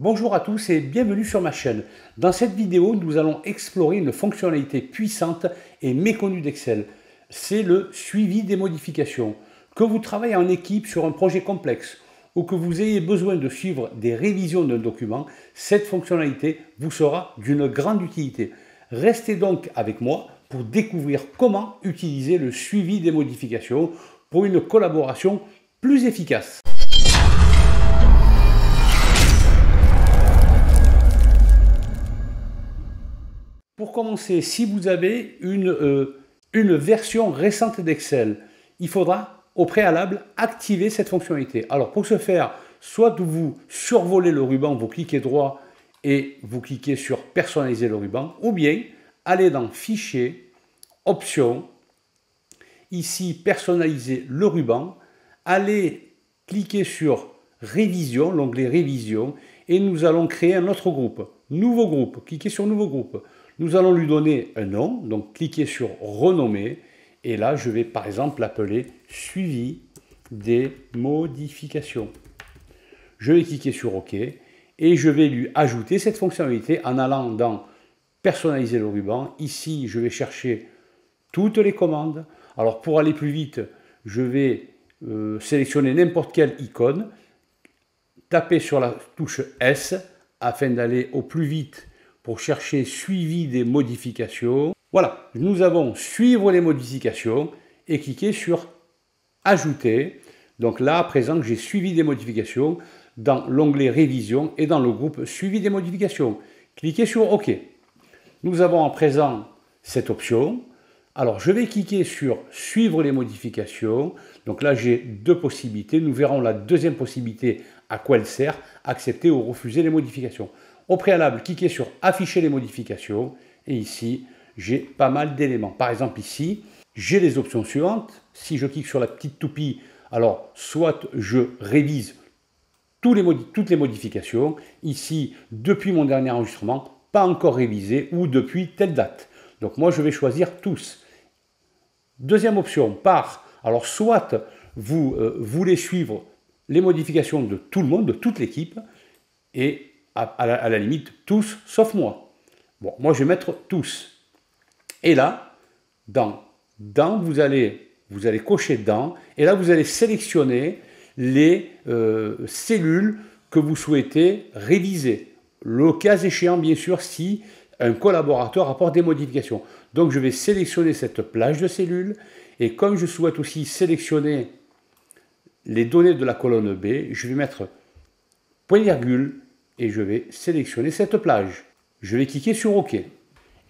Bonjour à tous et bienvenue sur ma chaîne. Dans cette vidéo, nous allons explorer une fonctionnalité puissante et méconnue d'Excel. C'est le suivi des modifications. Que vous travaillez en équipe sur un projet complexe ou que vous ayez besoin de suivre des révisions d'un document, cette fonctionnalité vous sera d'une grande utilité. Restez donc avec moi pour découvrir comment utiliser le suivi des modifications pour une collaboration plus efficace. Pour commencer, si vous avez euh, une, version récente d'Excel, il faudra au préalable activer cette fonctionnalité. Alors pour ce faire, soit vous survolez le ruban, vous cliquez droit et vous cliquez sur personnaliser le ruban, ou bien allez dans Fichier, Options, ici personnaliser le ruban, allez cliquer sur Révision, l'onglet Révision, et nous allons créer un autre groupe. Nouveau groupe, cliquez sur Nouveau groupe. Nous allons lui donner un nom, donc cliquez sur Renommer, et là je vais par exemple l'appeler Suivi des modifications. Je vais cliquer sur OK, et je vais lui ajouter cette fonctionnalité en allant dans Personnaliser le ruban. Ici, je vais chercher toutes les commandes. Alors pour aller plus vite, je vais euh, sélectionner n'importe quelle icône, taper sur la touche S afin d'aller au plus vite pour chercher suivi des modifications. Voilà, nous avons suivre les modifications et cliquer sur ajouter. Donc là, à présent, j'ai suivi des modifications dans l'onglet révision et dans le groupe suivi des modifications. Cliquez sur OK. Nous avons à présent cette option. Alors, je vais cliquer sur suivre les modifications. Donc là, j'ai deux possibilités. Nous verrons la deuxième possibilité à quoi elle sert, accepter ou refuser les modifications. Au préalable, cliquez sur afficher les modifications et ici, j'ai pas mal d'éléments. Par exemple ici, j'ai les options suivantes. Si je clique sur la petite toupie, alors soit je révise tous les toutes les modifications, ici depuis mon dernier enregistrement, pas encore révisé ou depuis telle date. Donc moi je vais choisir tous. Deuxième option, par. Alors soit vous euh, voulez suivre les modifications de tout le monde, de toute l'équipe, et à, la, limite tous sauf moi. Bon, moi je vais mettre tous. Et là, dans, dans vous allez, vous allez cocher dans, et là vous allez sélectionner les euh, cellules que vous souhaitez réviser. Le cas échéant, bien sûr, si un collaborateur apporte des modifications. Donc je vais sélectionner cette plage de cellules, et comme je souhaite aussi sélectionner les données de la colonne B, je vais mettre point virgule et je vais sélectionner cette plage. Je vais cliquer sur OK.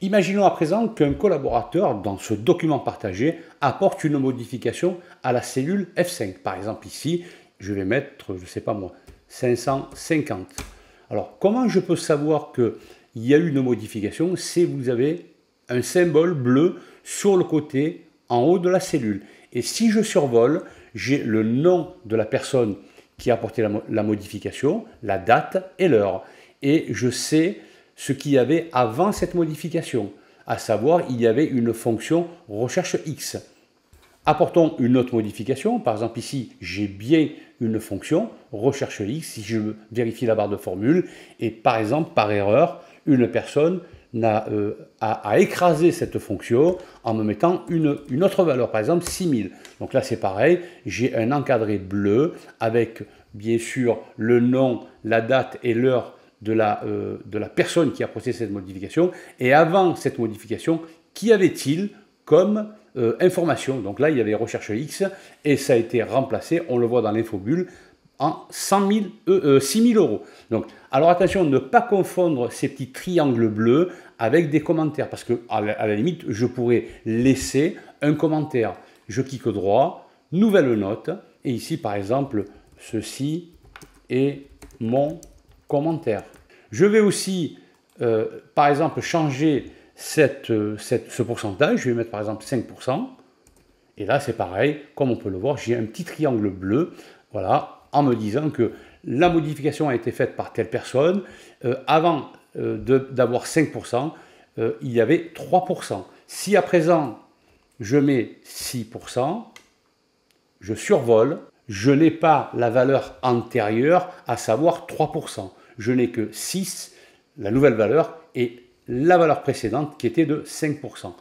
Imaginons à présent qu'un collaborateur dans ce document partagé apporte une modification à la cellule F5. Par exemple ici, je vais mettre, je ne sais pas moi, 550. Alors comment je peux savoir qu'il y a eu une modification si vous avez un symbole bleu sur le côté en haut de la cellule. Et si je survole, j'ai le nom de la personne qui a apporté la, modification, la date et l'heure. Et je sais ce qu'il y avait avant cette modification, à savoir il y avait une fonction recherche X. Apportons une autre modification, par exemple ici j'ai bien une fonction recherche X, si je vérifie la barre de formule, et par exemple par erreur, une personne euh, a, écrasé cette fonction en me mettant une, autre valeur, par exemple 6000. Donc là c'est pareil, j'ai un encadré bleu avec bien sûr le nom, la date et l'heure de, la, euh, personne qui a procédé à cette modification. Et avant cette modification, qui avait-il comme euh, information Donc là il y avait recherche X et ça a été remplacé, on le voit dans l'infobulle, en 100 000, 6 000 euros. Donc, alors attention, ne pas confondre ces petits triangles bleus avec des commentaires, parce que à la, limite, je pourrais laisser un commentaire. Je clique droit, nouvelle note, et ici, par exemple, ceci est mon commentaire. Je vais aussi, euh, par exemple, changer euh, ce pourcentage. Je vais mettre, par exemple, 5%. Et là, c'est pareil. Comme on peut le voir, j'ai un petit triangle bleu. Voilà, en me disant que la modification a été faite par telle personne, euh, avant euh, d'avoir 5%, euh, il y avait 3%. Si à présent je mets 6%, je survole, je n'ai pas la valeur antérieure, à savoir 3%. Je n'ai que 6, la nouvelle valeur, et la valeur précédente qui était de 5%.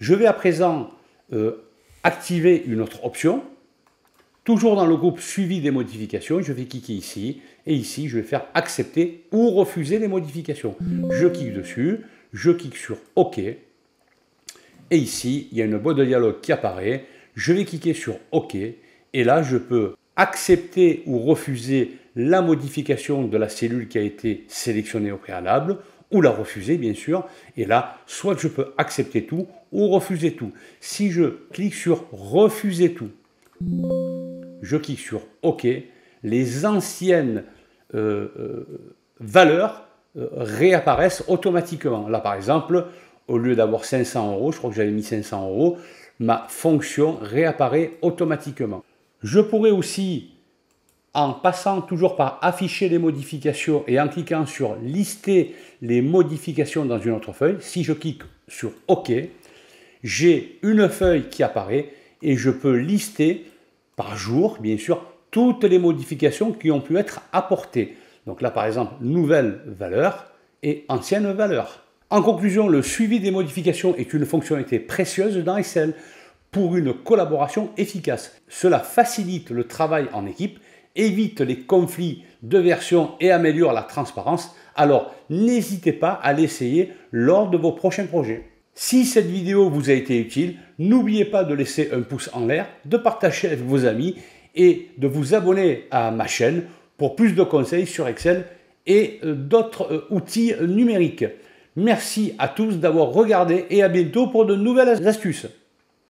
Je vais à présent activer une autre option, Toujours dans le groupe suivi des modifications, je vais cliquer ici et ici je vais faire accepter ou refuser les modifications. Je clique dessus, je clique sur OK et ici il y a une boîte de dialogue qui apparaît. Je vais cliquer sur OK et là je peux accepter ou refuser la modification de la cellule qui a été sélectionnée au préalable ou la refuser bien sûr. Et là, soit je peux accepter tout ou refuser tout. Si je clique sur refuser tout, je clique sur OK, les anciennes euh, euh, valeurs euh, réapparaissent automatiquement. Là, par exemple, au lieu d'avoir 500 euros, je crois que j'avais mis 500 euros, ma fonction réapparaît automatiquement. Je pourrais aussi, en passant toujours par afficher les modifications et en cliquant sur lister les modifications dans une autre feuille, si je clique sur OK, j'ai une feuille qui apparaît et je peux lister par jour, bien sûr, toutes les modifications qui ont pu être apportées. Donc là, par exemple, nouvelle valeur et ancienne valeur. En conclusion, le suivi des modifications est une fonctionnalité précieuse dans Excel pour une collaboration efficace. Cela facilite le travail en équipe, évite les conflits de versions et améliore la transparence. Alors, n'hésitez pas à l'essayer lors de vos prochains projets. Si cette vidéo vous a été utile, n'oubliez pas de laisser un pouce en l'air, de partager avec vos amis et de vous abonner à ma chaîne pour plus de conseils sur Excel et euh, d'autres euh, outils numériques. Merci à tous d'avoir regardé et à bientôt pour de nouvelles astuces.